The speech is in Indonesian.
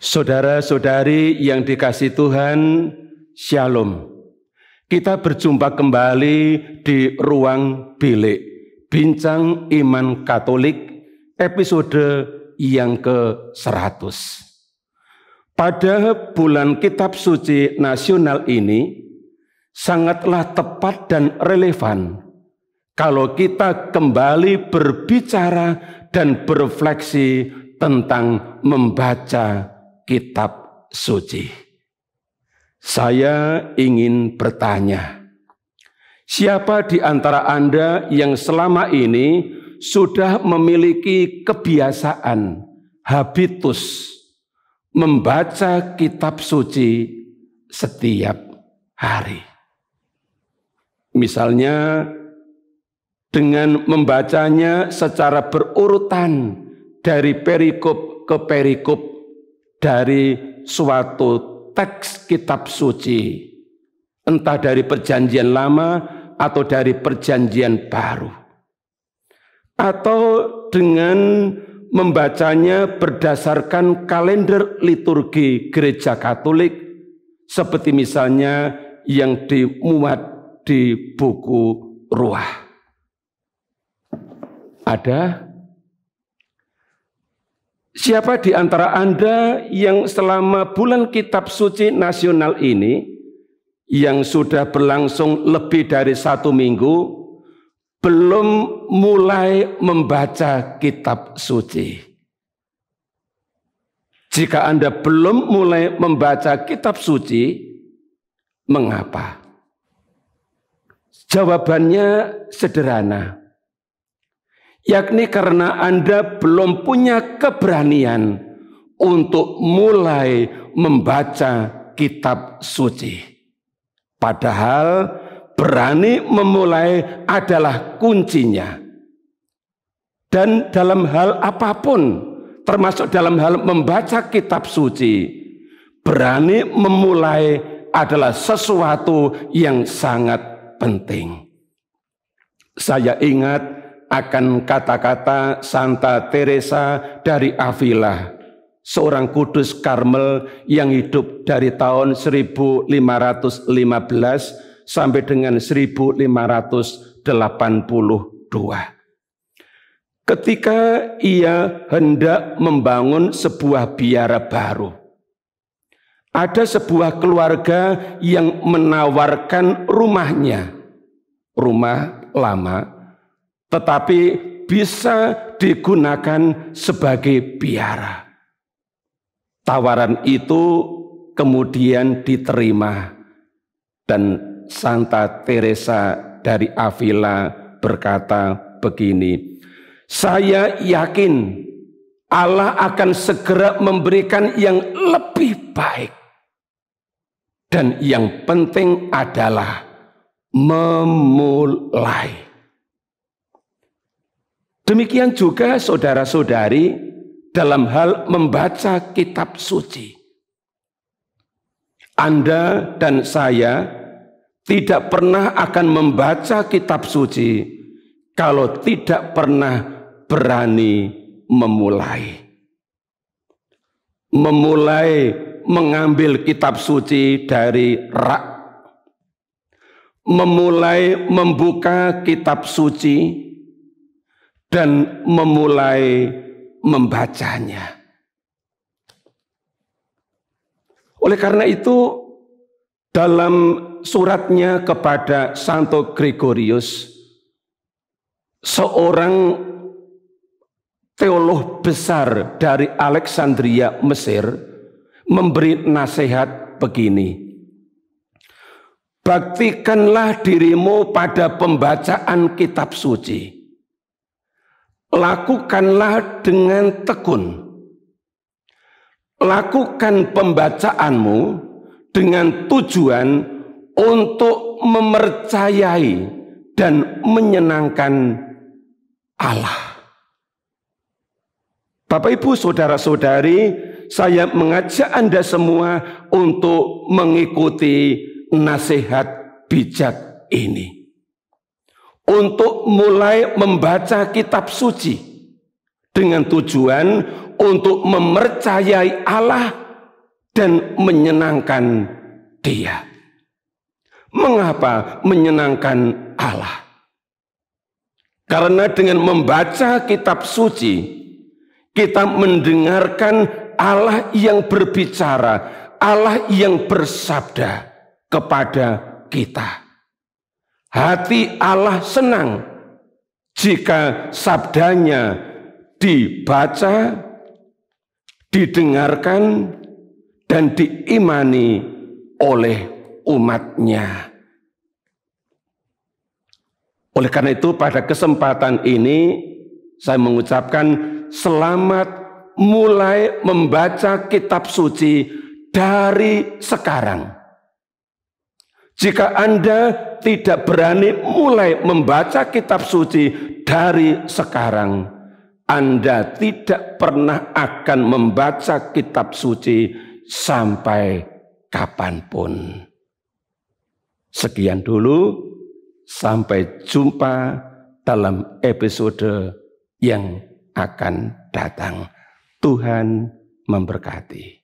Saudara-saudari yang dikasih Tuhan, Shalom. Kita berjumpa kembali di ruang bilik Bincang Iman Katolik episode yang ke-100. Pada bulan Kitab Suci Nasional ini sangatlah tepat dan relevan kalau kita kembali berbicara dan berefleksi tentang membaca kitab suci. Saya ingin bertanya, siapa di antara Anda yang selama ini sudah memiliki kebiasaan, habitus, membaca kitab suci setiap hari? Misalnya, dengan membacanya secara berurutan dari perikop ke perikop dari suatu teks kitab suci, entah dari perjanjian lama atau dari perjanjian baru, atau dengan membacanya berdasarkan kalender liturgi gereja Katolik, seperti misalnya yang dimuat di buku Ruah. Ada Siapa di antara Anda yang selama bulan kitab suci nasional ini yang sudah berlangsung lebih dari satu minggu belum mulai membaca kitab suci? Jika Anda belum mulai membaca kitab suci, mengapa? Jawabannya sederhana yakni karena Anda belum punya keberanian untuk mulai membaca kitab suci. Padahal berani memulai adalah kuncinya. Dan dalam hal apapun, termasuk dalam hal membaca kitab suci, berani memulai adalah sesuatu yang sangat penting. Saya ingat akan kata-kata Santa Teresa dari Avila, seorang kudus Karmel yang hidup dari tahun 1515 sampai dengan 1582. Ketika ia hendak membangun sebuah biara baru, ada sebuah keluarga yang menawarkan rumahnya, rumah lama tetapi bisa digunakan sebagai biara. Tawaran itu kemudian diterima dan Santa Teresa dari Avila berkata begini, saya yakin Allah akan segera memberikan yang lebih baik. Dan yang penting adalah memulai. Demikian juga saudara-saudari dalam hal membaca kitab suci. Anda dan saya tidak pernah akan membaca kitab suci kalau tidak pernah berani memulai. Memulai mengambil kitab suci dari rak. Memulai membuka kitab suci dan memulai membacanya. Oleh karena itu, dalam suratnya kepada Santo Gregorius, seorang teolog besar dari Alexandria, Mesir, memberi nasihat begini. Baktikanlah dirimu pada pembacaan kitab suci lakukanlah dengan tekun. Lakukan pembacaanmu dengan tujuan untuk memercayai dan menyenangkan Allah. Bapak Ibu, saudara-saudari, saya mengajak Anda semua untuk mengikuti nasihat bijak ini untuk mulai membaca kitab suci dengan tujuan untuk memercayai Allah dan menyenangkan Dia. Mengapa menyenangkan Allah? Karena dengan membaca kitab suci, kita mendengarkan Allah yang berbicara, Allah yang bersabda kepada kita. Hati Allah senang jika sabdanya dibaca, didengarkan, dan diimani oleh umatnya. Oleh karena itu pada kesempatan ini saya mengucapkan selamat mulai membaca kitab suci dari sekarang. Jika Anda tidak berani mulai membaca kitab suci dari sekarang, Anda tidak pernah akan membaca kitab suci sampai kapanpun. Sekian dulu, sampai jumpa dalam episode yang akan datang. Tuhan memberkati.